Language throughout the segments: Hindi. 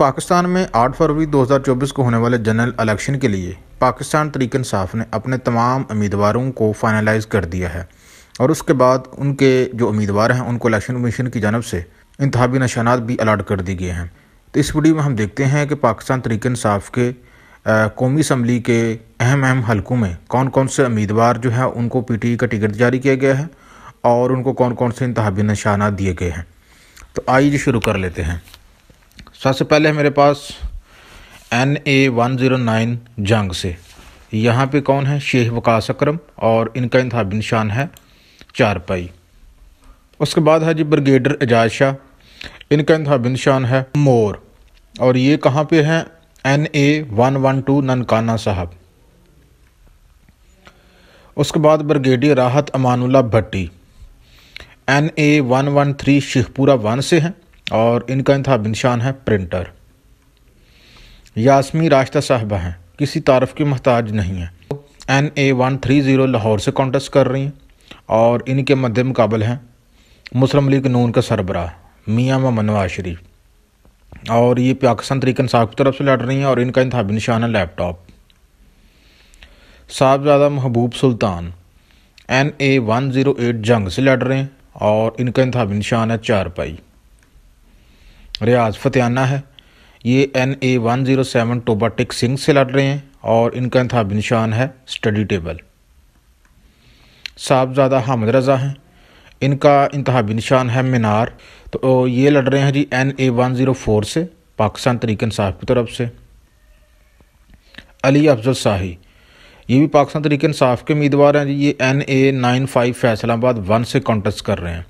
पाकिस्तान में 8 फरवरी 2024 को होने वाले जनरल इलेक्शन के लिए पाकिस्तान तरीक साफ ने अपने तमाम उम्मीदवारों को फाइनलाइज कर दिया है और उसके बाद उनके जो उम्मीदवार हैं उनको इलेक्शन कमीशन की जानब से इंतबी निशानात भी अलाट कर दिए गए हैं तो इस वीडियो में हम देखते हैं कि पाकिस्तान तरीक इसाफ़ के कौमी असम्बली के अहम अहम हलकों में कौन कौन से उम्मीदवार जो है उनको पी टी ई का टिकट जारी किया गया है और उनको कौन कौन से इंतबी निशाना दिए गए हैं तो आइए जी शुरू कर लेते हैं सबसे पहले मेरे पास N A one zero nine Jhang से यहाँ पे कौन है शेख वकास अक्रम और इनका इंतबी निशान है चारपाई उसके बाद है जी ब्रिगेडर एजाज शाह इनका इंतबी निशान है मोर और ये कहाँ पे हैं N A one one two Nankana Sahib उसके बाद brigadier Rahat Amanullah Bhatti N A one one three Sheikhupura one से हैं और इनका इंतहा निशान है प्रिंटर यासमी राश्ता साहबा हैं किसी तारफ़ के महताज नहीं है N A one three zero Lahore से कॉन्टेस्ट कर रही हैं और इनके मद्द मुकाबल हैं मुस्लिम लीग नून का सरबराह मियाँ मनवाज शरीफ और ये पाकिस्तान तरीकन साहब की तरफ से लड़ रही हैं और इनका इंतबी है laptop Sahibzada Mehboob Sultan N A one zero eight Jhang से लड़ रहे हैं और इनका इंतबी निशान है चार पाई रियाज फतेना है ये N A one zero seven Toba Tek Singh से लड़ रहे हैं और इनका इंतबी निशान है स्टडी टेबल साहबजादा हमद रज़ा हैं इनका इंतहा निशान है मीनार तो ये लड़ रहे हैं जी N A one zero four से पाकिस्तान तरीक इंसाफ की तरफ से अली अफजल शाही ये भी पाकिस्तान तरीक इंसाफ के उम्मीदवार हैं जी ये N A nine five Faisalabad one से कॉन्टेस्ट कर रहे हैं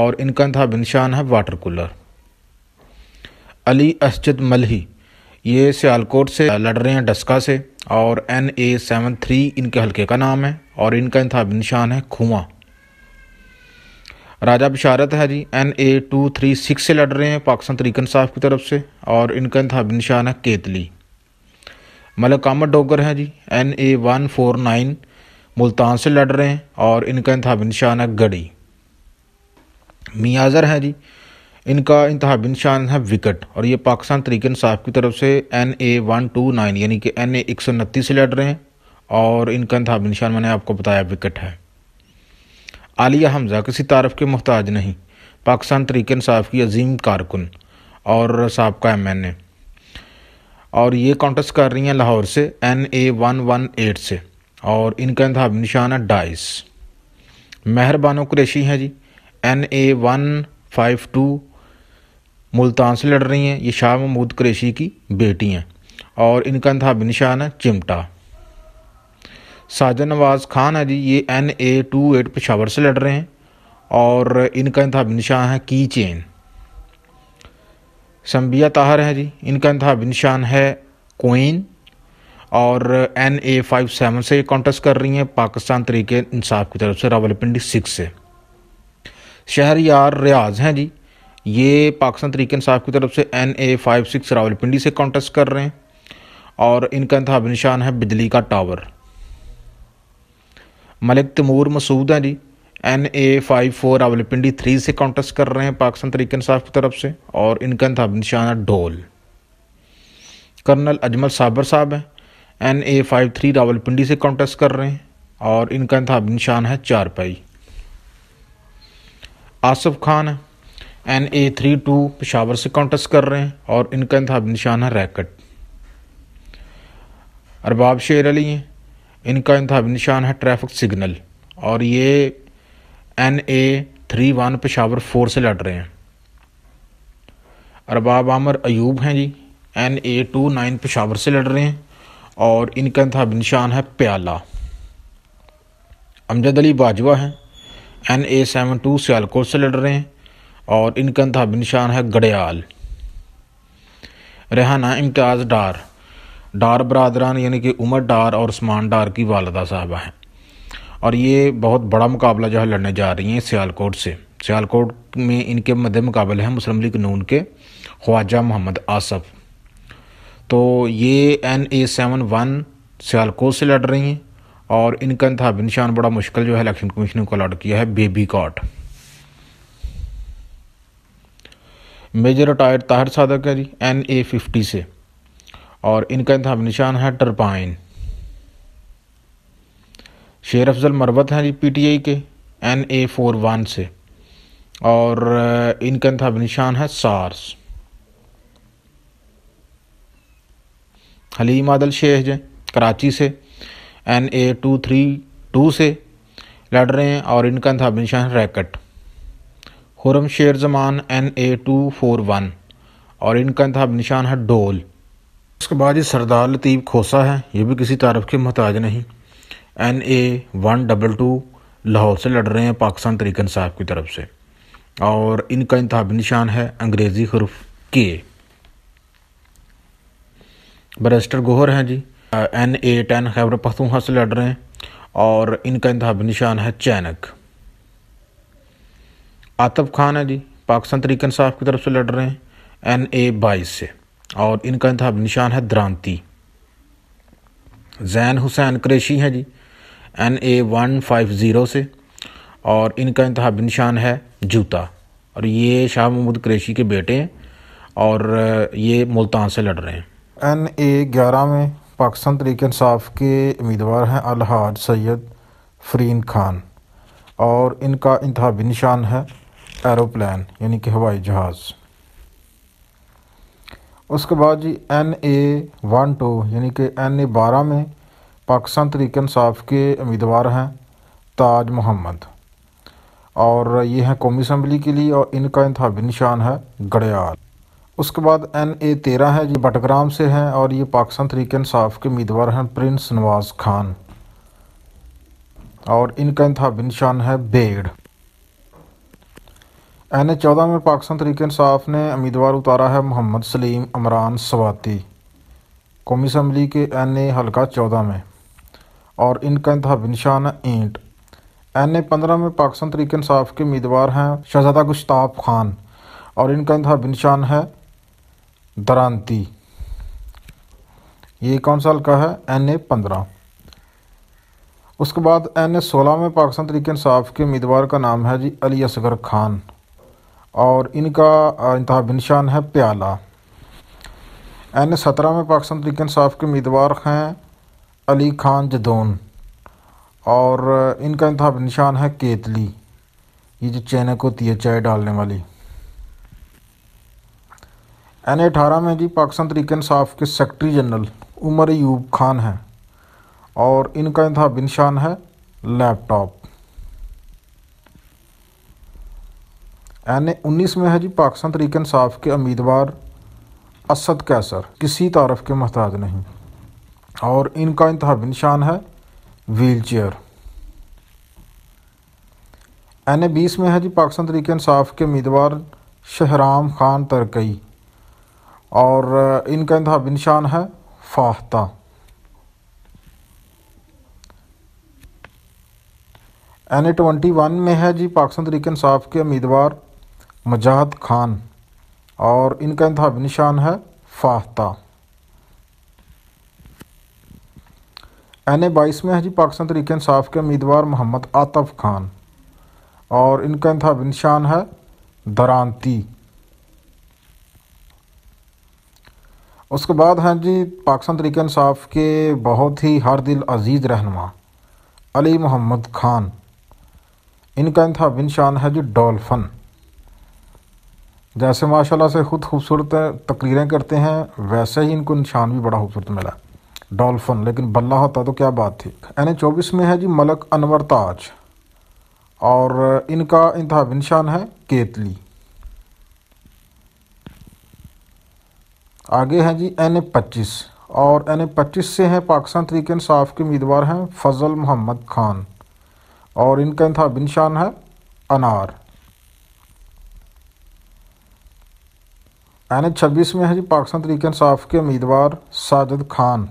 और इनका इंतहा निशान है वाटर कूलर अली असजद मलही ये सियालकोट से लड़ रहे हैं डस्का से और एन ए सेवन थ्री इनके हलके का नाम है और इनका इंतहा निशान है खुआ राजा बिशारत है जी N A two three six से लड़ रहे हैं पाकिस्तान तरीकन साहब की तरफ से और इनका इंतहा निशान है केतली मलक अहमद डोगर हैं जी N A one four nine Multan से लड़ रहे हैं और इनका इंतहा निशान है गढ़ी मियाजर है हैं जी इनका इंतहा निशान है विकट और ये पाकिस्तान तरीकन साहब की तरफ से N A one two nine यानी कि एन ए एक सौ उनतीस से लड़ रहे हैं और इनका इंतहा निशान मैंने आपको बताया विकट है आलिया हमज़ा किसी तारफ़ के मोहताज नहीं पाकिस्तान तरीक इंसाफ की अजीम कारकुन और सबका एम एन ए और ये कॉन्टेस्ट कर रही हैं लाहौर से N A one one eight से और इनका इंतहा निशान है डाइस मेहरबानो कुरेशी हैं जी N A one five two Multan से लड़ रही हैं ये शाह महमूद कुरेशी की बेटी हैं और इनका इंतहा निशान है चिमटा साजन नवाज़ खान है जी ये N A two eight Peshawar से लड़ रहे हैं और इनका इंतबी निशान है की चेन संबिया ताहर है जी इनका इंतबी निशान है कोइन और एन ए फाइव सेवन से कॉन्टेस्ट कर रही हैं पाकिस्तान तरीके इंसाफ की तरफ से रावलपिंडी सिक्स से शहर यार रियाज हैं जी ये पाकिस्तान तरीके इंसाफ की तरफ से N A five six Rawalpindi से कॉन्टेस्ट कर रहे हैं और इनका इंतब निशान है बिजली का टावर मलिक तमूर मसूद हैं जी N A five four Rawalpindi three से कॉन्टेस्ट कर रहे हैं पाकिस्तान तरीक इंसाफ की तरफ से और इनका था निशाना ढोल कर्नल अजमल साबर साहब हैं N A five three Rawalpindi से कॉन्टेस्ट कर रहे हैं और इनका था निशान है चारपाई आसफ खान है N A three two Peshawar से कॉन्टेस्ट कर रहे हैं और इनका था निशान है रैकेट अरबाब शेर अली हैं इनका इंतहा निशान है ट्रैफिक सिग्नल और ये N A three one Peshawar four से लड़ रहे हैं अरबाब आमर अयूब हैं जी N A two nine Peshawar से लड़ रहे हैं और इनका इंतहा निशान है प्याला अमजद अली बाजवा हैं N A seven two Sialkot से लड़ रहे हैं और इनका इंतहा निशान है गड़याल रेहाना इम्तियाज़ डार डार बरदरान यानी कि उमर डार और उस्मान डार की वालदा साहबा हैं और ये बहुत बड़ा मुकाबला जो है लड़ने जा रही हैं सियालकोट से सियालकोट में इनके मद मुकाबले हैं मुस्लिम लीग नून के ख्वाजा मोहम्मद आसफ़ तो ये N A seven one Sialkot से लड़ रही हैं और इनका इंतबी निशान बड़ा मुश्किल जो है इलेक्शन कमीशन को अलॉट किया है baby cot major retired Tahir Sadiq है जी एन ए फिफ्टी से और इनका इंतब निशान है टर्पाइन शेर अफजल मरवत हैं जी पीटीआई के एन ए फोर वन से और इनका इंतब निशान है सार्स हलीम आदल शेख जो कराची से N A two three two से लड़ रहे हैं और इनका इंतब निशान है racket Khurram Sher Zaman N A two four one और इनका इंतब निशान है डोल उसके बाद ये सरदार लतीफ़ खोसा है ये भी किसी तारफ़ के महताज नहीं N A one double two Lahore से लड़ रहे हैं पाकिस्तान तरीकन साहब की तरफ से और इनका इंतबी निशान है अंग्रेज़ी हरफ के बरेस्टर गोहर हैं जी N A ten Khyber Pakhtunkhwa से लड़ रहे हैं और इनका इंतबी निशान है चैनक आतफ खान है जी पाकिस्तान तरीकन साहब की तरफ से लड़ रहे हैं एन ए बाईस से और इनका इंतहा निशान है द्रांति जैन हुसैन क्रेशी हैं जी N A one five zero से और इनका इंतहा निशान है जूता और ये शाह महमूद क्रेशी के बेटे हैं और ये मुल्तान से लड़ रहे हैं एन ए ग्यारह में पाकिस्तान तरीक इंसाफ के उम्मीदवार हैं अलहाज सैयद फरीन खान और इनका इंतहा निशान है एरोप्लान यानी कि हवाई जहाज़ उसके बाद जी एन ए वन टू यानी कि एन ए बारह में पाकिस्तान तरीक इंसाफ के उम्मीदवार हैं ताज मोहम्मद और ये हैं कौमी असम्बली के लिए और इनका इंतबी निशान है गड़ियाल उसके बाद एन ए तेरह है ये बटग्राम से हैं और ये पाकिस्तान तरीक इंसाफ के उम्मीदवार हैं प्रिंस नवाज़ खान और इनका इंतबी निशान है बेड़ एन एच चौदह में पाकिस्तान तरीके इंसाफ ने उम्मीदवार उतारा है मोहम्मद सलीम अमरान सवाती कौमी असम्बली के एन ए हल्का चौदह में और इनका इंतबी निशान है ईंट एन ए पंद्रह में पाकिस्तान तरीके इंसाफ के उम्मीदवार हैं शहजादा गुश्ताफ़ खान और इनका इंतबी निशान है दरानती ये कौन सा हल्का है एन ए पंद्रह उसके बाद एन ए सोलह में पाकिस्तान तरीके इंसाफ के उम्मीदवार का नाम है जी अली असगर खान और इनका इंतहा निशान है प्याला एन सत्रह में पाकिस्तान तरीक साहब के उम्मीदवार हैं अली खान जदोन और इनका इंतहा निशान है केतली ये जो चैनक होती है चाय डालने वाली एन अठारह में जी पाकिस्तान तरीक इंसाफ के सेक्रटरी जनरल उमर यूब खान हैं और इनका इंतहा निशान है लैपटॉप एन ए उन्नीस में है जी पाकिस्तान तरीक इंसाफ के उम्मीदवार असद कैसर किसी तारफ़ के महताज नहीं और इनका इंतबी निशान है व्हील चेयर एन ए बीस में है जी पाकिस्तान तरीक इंसाफ के उम्मीदवार शहराम खान तरकई और इनका इंतबी निशान है फाहता एन ए ट्वेंटी वन में है जी पाकिस्तान तरीक इंसाफ के उम्मीदवार मजाद खान और इनका इंतहा निशान है फाहता एन ए बाईस में है जी पाकिस्तान तरीके इंसाफ के उम्मीदवार मोहम्मद आतफ खान और इनका इंतहा निशान है दरानती उसके बाद हैं जी पाकिस्तान तरीके इंसाफ के बहुत ही हर दिल अजीज़ रहनमा अली मोहम्मद खान इनका इंतहा निशान है जी डॉल्फ़न जैसे माशाल्लाह से खुद खूबसूरत तकरीरें करते हैं वैसे ही इनको निशान भी बड़ा खूबसूरत मिला डॉल्फन लेकिन बल्ला होता तो क्या बात थी एन चौबीस में है जी मलक अनवर ताज और इनका इंतहा निशान है केतली आगे हैं जी एन ए पच्चीस और एन ए पच्चीस से हैं पाकिस्तान तरीके इंसाफ के उम्मीदवार हैं फजल मोहम्मद खान और इनका इंतहा निशान है अनार एच छब्बीस में है जी पाकिस्तान तरीक इंसाफ के उम्मीदवार साजिद खान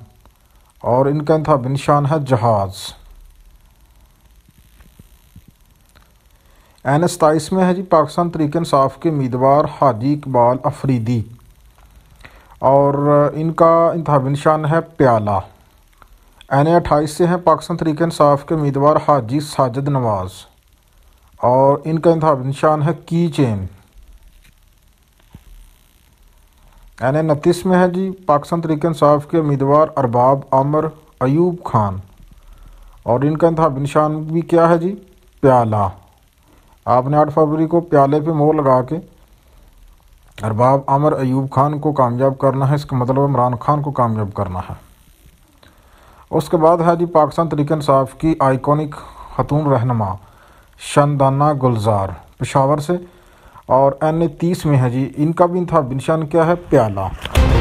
और इनका इंतहा निशान है जहाज़ एन सताईस में है जी पाकिस्तान तरीक इंसाफ के उम्मीदवार हाजी इकबाल अफरीदी और इनका इंतहा निशान है प्याला एन ए अट्ठाईस से हैं पाकिस्तान तरीक इंसाफ के उम्मीदवार हाजी साजिद नवाज़ और इनका इंतहा निशान है की चेन एन एन उनतीस में है जी पाकिस्तान तरीक साहब के उम्मीदवार अरबाब अमर अयूब खान और इनका इंतहा निशान भी क्या है जी प्याला आपने आठ फरवरी को प्याले पे मोर लगा के अरबाब अमर अयूब खान को कामयाब करना है इसका मतलब इमरान खान को कामयाब करना है उसके बाद है जी पाकिस्तान तरीक साहब की आइकॉनिक खतून रहनमा शनदाना गुलजार पेशावर से और एन ए तीस में है जी इनका भी था बिनशान क्या है प्याला